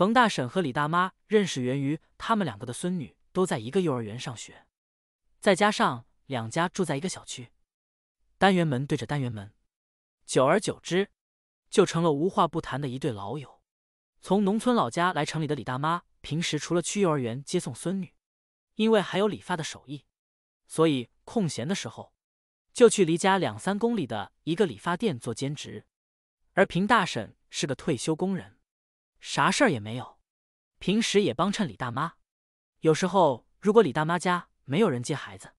冯大婶和李大妈认识源于他们两个的孙女都在一个幼儿园上学，再加上两家住在一个小区，单元门对着单元门，久而久之就成了无话不谈的一对老友。从农村老家来城里的李大妈，平时除了去幼儿园接送孙女，因为还有理发的手艺，所以空闲的时候就去离家两三公里的一个理发店做兼职。而平大婶是个退休工人。啥事儿也没有，平时也帮衬李大妈。有时候，如果李大妈家没有人接孩子，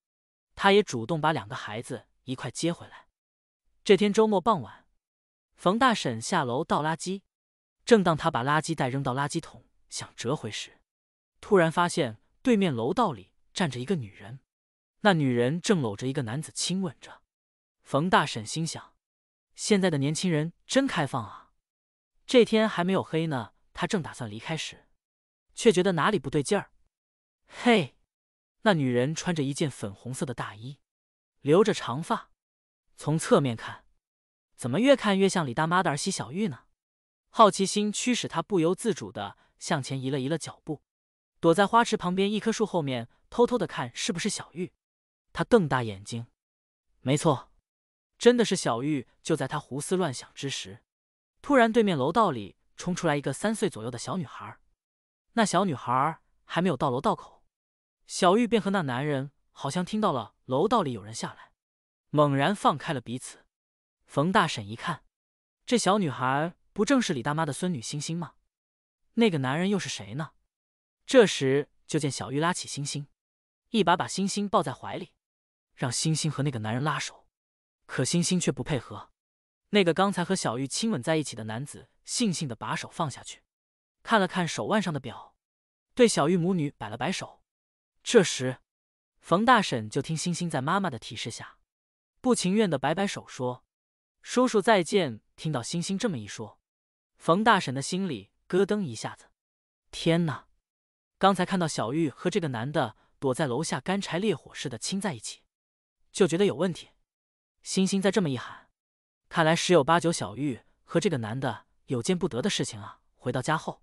她也主动把两个孩子一块接回来。这天周末傍晚，冯大婶下楼倒垃圾，正当她把垃圾袋扔到垃圾桶，想折回时，突然发现对面楼道里站着一个女人，那女人正搂着一个男子亲吻着。冯大婶心想：现在的年轻人真开放啊！这天还没有黑呢，他正打算离开时，却觉得哪里不对劲儿。嘿，那女人穿着一件粉红色的大衣，留着长发，从侧面看，怎么越看越像李大妈的儿媳小玉呢？好奇心驱使他不由自主的向前移了移了脚步，躲在花池旁边一棵树后面，偷偷的看是不是小玉。他瞪大眼睛，没错，真的是小玉。就在他胡思乱想之时。突然，对面楼道里冲出来一个三岁左右的小女孩。那小女孩还没有到楼道口，小玉便和那男人好像听到了楼道里有人下来，猛然放开了彼此。冯大婶一看，这小女孩不正是李大妈的孙女星星吗？那个男人又是谁呢？这时就见小玉拉起星星，一把把星星抱在怀里，让星星和那个男人拉手，可星星却不配合。那个刚才和小玉亲吻在一起的男子悻悻地把手放下去，看了看手腕上的表，对小玉母女摆了摆手。这时，冯大婶就听星星在妈妈的提示下，不情愿地摆摆手说：“叔叔再见。”听到星星这么一说，冯大婶的心里咯噔一下子。天哪！刚才看到小玉和这个男的躲在楼下干柴烈火似的亲在一起，就觉得有问题。星星再这么一喊。看来十有八九小玉和这个男的有见不得的事情啊！回到家后，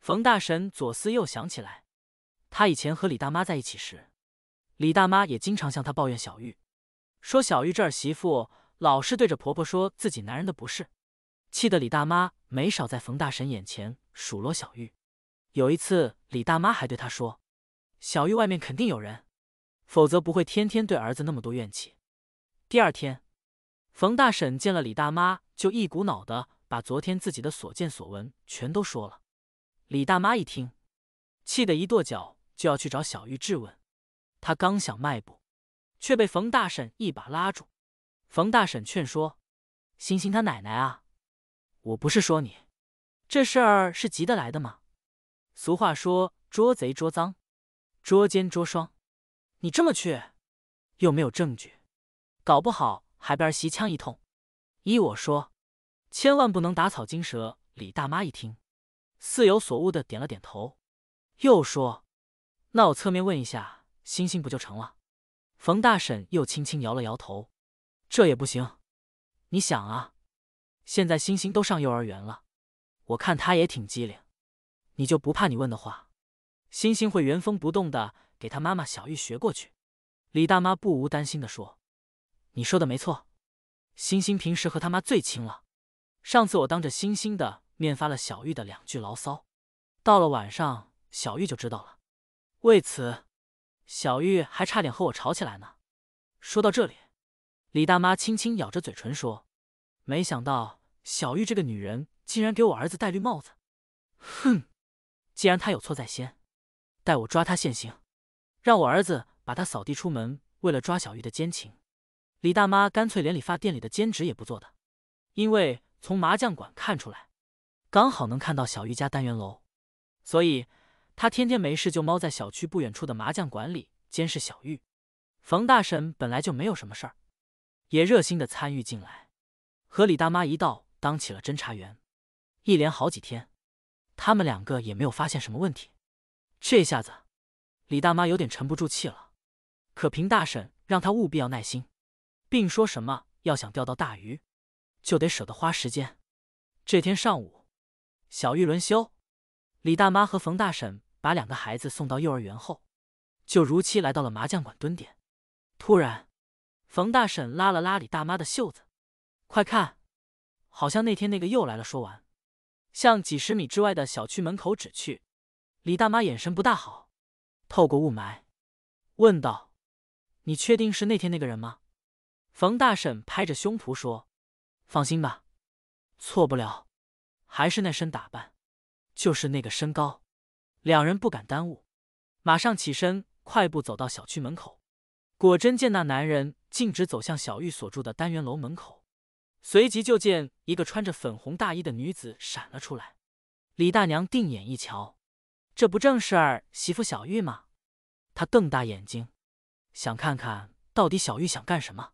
冯大神左思右想起来，他以前和李大妈在一起时，李大妈也经常向他抱怨小玉，说小玉这儿媳妇老是对着婆婆说自己男人的不是，气得李大妈没少在冯大神眼前数落小玉。有一次，李大妈还对他说，小玉外面肯定有人，否则不会天天对儿子那么多怨气。第二天。冯大婶见了李大妈，就一股脑的把昨天自己的所见所闻全都说了。李大妈一听，气得一跺脚，就要去找小玉质问。她刚想迈步，却被冯大婶一把拉住。冯大婶劝说：“星星他奶奶啊，我不是说你，这事儿是急得来的吗？俗话说，捉贼捉赃，捉奸捉双。你这么去，又没有证据，搞不好……”海边儿媳腔一通，依我说，千万不能打草惊蛇。李大妈一听，似有所悟的点了点头，又说：“那我侧面问一下星星不就成了？”冯大婶又轻轻摇了摇头：“这也不行。你想啊，现在星星都上幼儿园了，我看他也挺机灵，你就不怕你问的话，星星会原封不动的给他妈妈小玉学过去？”李大妈不无担心的说。你说的没错，星星平时和他妈最亲了。上次我当着星星的面发了小玉的两句牢骚，到了晚上小玉就知道了。为此，小玉还差点和我吵起来呢。说到这里，李大妈轻轻咬着嘴唇说：“没想到小玉这个女人竟然给我儿子戴绿帽子。”哼，既然她有错在先，待我抓她现行，让我儿子把她扫地出门。为了抓小玉的奸情。李大妈干脆连理发店里的兼职也不做的，因为从麻将馆看出来，刚好能看到小玉家单元楼，所以她天天没事就猫在小区不远处的麻将馆里监视小玉。冯大婶本来就没有什么事儿，也热心的参与进来，和李大妈一道当起了侦查员。一连好几天，他们两个也没有发现什么问题。这下子，李大妈有点沉不住气了，可平大婶让她务必要耐心。并说什么要想钓到大鱼，就得舍得花时间。这天上午，小玉轮休，李大妈和冯大婶把两个孩子送到幼儿园后，就如期来到了麻将馆蹲点。突然，冯大婶拉了拉李大妈的袖子：“快看，好像那天那个又来了。”说完，向几十米之外的小区门口指去。李大妈眼神不大好，透过雾霾问道：“你确定是那天那个人吗？”冯大婶拍着胸脯说：“放心吧，错不了，还是那身打扮，就是那个身高。”两人不敢耽误，马上起身，快步走到小区门口。果真见那男人径直走向小玉所住的单元楼门口，随即就见一个穿着粉红大衣的女子闪了出来。李大娘定眼一瞧，这不正是儿媳妇小玉吗？她瞪大眼睛，想看看到底小玉想干什么。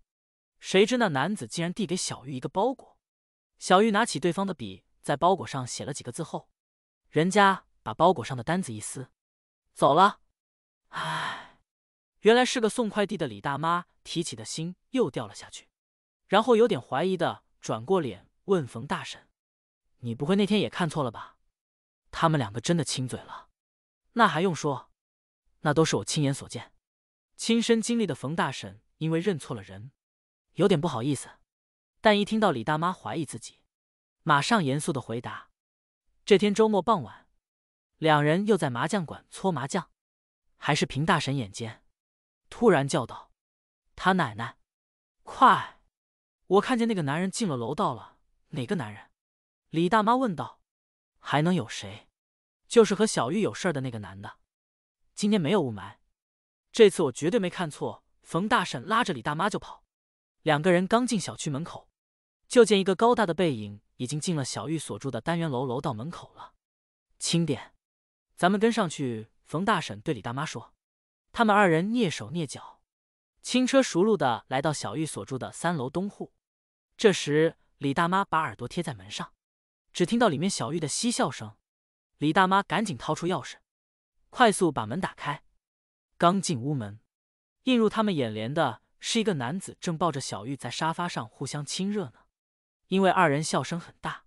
谁知那男子竟然递给小玉一个包裹，小玉拿起对方的笔，在包裹上写了几个字后，人家把包裹上的单子一撕，走了。唉，原来是个送快递的李大妈，提起的心又掉了下去，然后有点怀疑的转过脸问冯大婶：“你不会那天也看错了吧？他们两个真的亲嘴了？”“那还用说，那都是我亲眼所见，亲身经历的。”冯大婶因为认错了人。有点不好意思，但一听到李大妈怀疑自己，马上严肃的回答。这天周末傍晚，两人又在麻将馆搓麻将，还是平大婶眼尖，突然叫道：“他奶奶，快！我看见那个男人进了楼道了。”哪个男人？李大妈问道。“还能有谁？就是和小玉有事儿的那个男的。”今天没有雾霾，这次我绝对没看错。冯大婶拉着李大妈就跑。两个人刚进小区门口，就见一个高大的背影已经进了小玉所住的单元楼楼道门口了。轻点，咱们跟上去。冯大婶对李大妈说。他们二人蹑手蹑脚，轻车熟路的来到小玉所住的三楼东户。这时，李大妈把耳朵贴在门上，只听到里面小玉的嬉笑声。李大妈赶紧掏出钥匙，快速把门打开。刚进屋门，映入他们眼帘的。是一个男子正抱着小玉在沙发上互相亲热呢，因为二人笑声很大，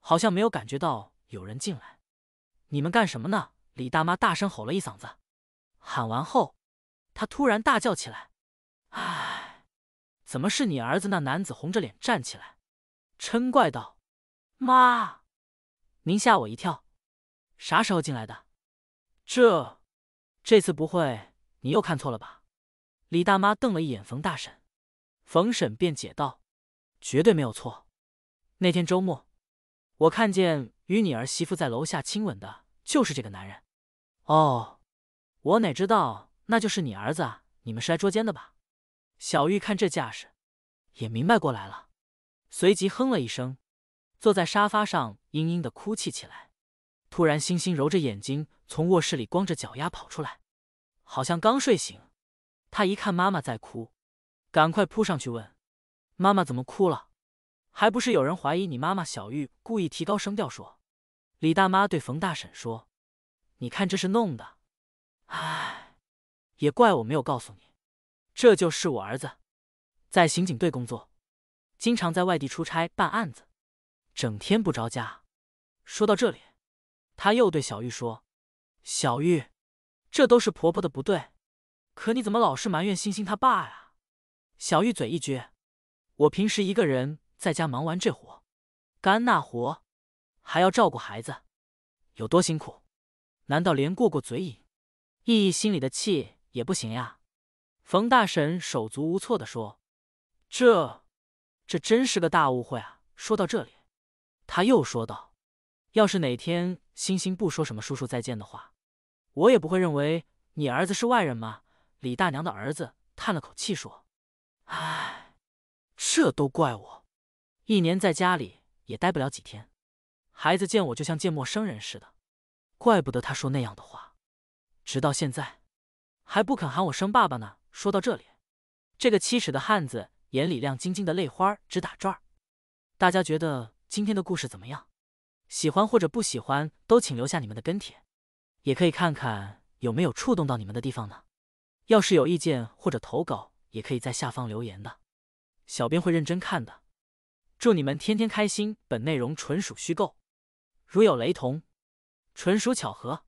好像没有感觉到有人进来。你们干什么呢？李大妈大声吼了一嗓子，喊完后，她突然大叫起来：“哎，怎么是你儿子？”那男子红着脸站起来，嗔怪道：“妈，您吓我一跳，啥时候进来的？这，这次不会你又看错了吧？”李大妈瞪了一眼冯大婶，冯婶辩解道：“绝对没有错。那天周末，我看见与你儿媳妇在楼下亲吻的，就是这个男人。哦，我哪知道那就是你儿子？你们是来捉奸的吧？”小玉看这架势，也明白过来了，随即哼了一声，坐在沙发上嘤嘤的哭泣起来。突然，星星揉着眼睛从卧室里光着脚丫跑出来，好像刚睡醒。他一看妈妈在哭，赶快扑上去问：“妈妈怎么哭了？还不是有人怀疑你妈妈？”小玉故意提高声调说：“李大妈对冯大婶说，你看这是弄的，唉，也怪我没有告诉你，这就是我儿子，在刑警队工作，经常在外地出差办案子，整天不着家。”说到这里，他又对小玉说：“小玉，这都是婆婆的不对。”可你怎么老是埋怨星星他爸呀？小玉嘴一撅，我平时一个人在家，忙完这活，干那活，还要照顾孩子，有多辛苦？难道连过过嘴瘾，意义心里的气也不行呀？冯大婶手足无措的说：“这，这真是个大误会啊！”说到这里，他又说道：“要是哪天星星不说什么叔叔再见的话，我也不会认为你儿子是外人吗？”李大娘的儿子叹了口气说：“唉，这都怪我，一年在家里也待不了几天，孩子见我就像见陌生人似的，怪不得他说那样的话。直到现在，还不肯喊我声爸爸呢。”说到这里，这个七尺的汉子眼里亮晶晶的泪花直打转。大家觉得今天的故事怎么样？喜欢或者不喜欢都请留下你们的跟帖，也可以看看有没有触动到你们的地方呢。要是有意见或者投稿，也可以在下方留言的，小编会认真看的。祝你们天天开心！本内容纯属虚构，如有雷同，纯属巧合。